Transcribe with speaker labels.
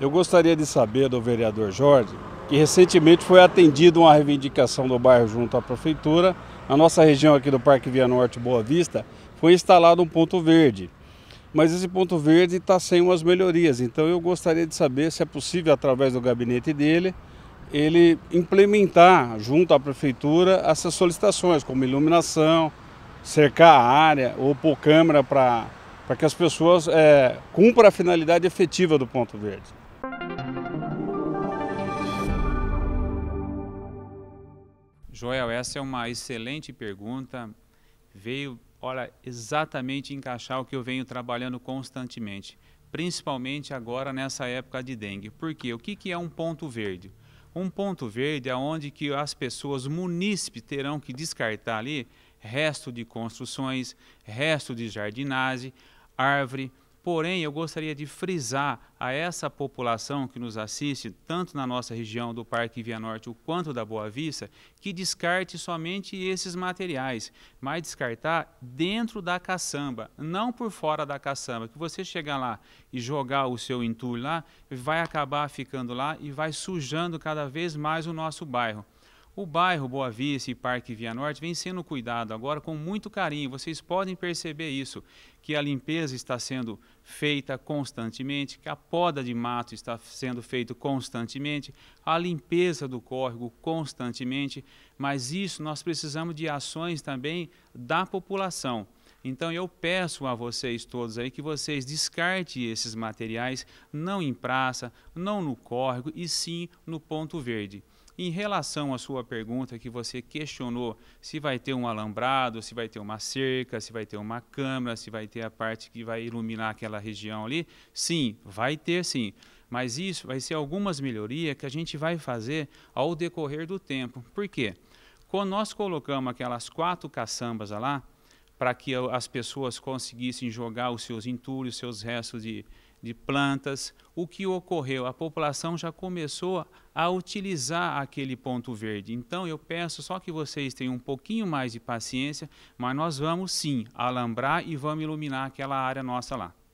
Speaker 1: Eu gostaria de saber do vereador Jorge que recentemente foi atendida uma reivindicação do bairro junto à prefeitura. Na nossa região aqui do Parque Via Norte Boa Vista foi instalado um ponto verde, mas esse ponto verde está sem umas melhorias. Então eu gostaria de saber se é possível, através do gabinete dele, ele implementar junto à prefeitura essas solicitações, como iluminação, cercar a área ou pôr câmera para que as pessoas é, eh, cumpram a finalidade efetiva do ponto verde.
Speaker 2: Joel, essa é uma excelente pergunta. Veio, olha, exatamente encaixar o que eu venho trabalhando constantemente, principalmente agora nessa época de dengue. Por quê? O que, que é um ponto verde? Um ponto verde é onde que as pessoas munícipes terão que descartar ali resto de construções, resto de jardinagem, árvore, Porém, eu gostaria de frisar a essa população que nos assiste, tanto na nossa região do Parque Via Norte quanto da Boa Vista, que descarte somente esses materiais, mas descartar dentro da caçamba, não por fora da caçamba. Que você chegar lá e jogar o seu entulho lá, vai acabar ficando lá e vai sujando cada vez mais o nosso bairro. O bairro Boa Vista e Parque Via Norte vem sendo cuidado agora com muito carinho. Vocês podem perceber isso, que a limpeza está sendo feita constantemente, que a poda de mato está sendo feita constantemente, a limpeza do córrego constantemente, mas isso nós precisamos de ações também da população. Então eu peço a vocês todos aí que vocês descartem esses materiais não em praça, não no córrego e sim no ponto verde. Em relação à sua pergunta que você questionou se vai ter um alambrado, se vai ter uma cerca, se vai ter uma câmera, se vai ter a parte que vai iluminar aquela região ali, sim, vai ter sim. Mas isso vai ser algumas melhorias que a gente vai fazer ao decorrer do tempo. Por quê? Quando nós colocamos aquelas quatro caçambas lá, para que as pessoas conseguissem jogar os seus entulhos, seus restos de, de plantas. O que ocorreu? A população já começou a utilizar aquele ponto verde. Então eu peço só que vocês tenham um pouquinho mais de paciência, mas nós vamos sim alambrar e vamos iluminar aquela área nossa lá.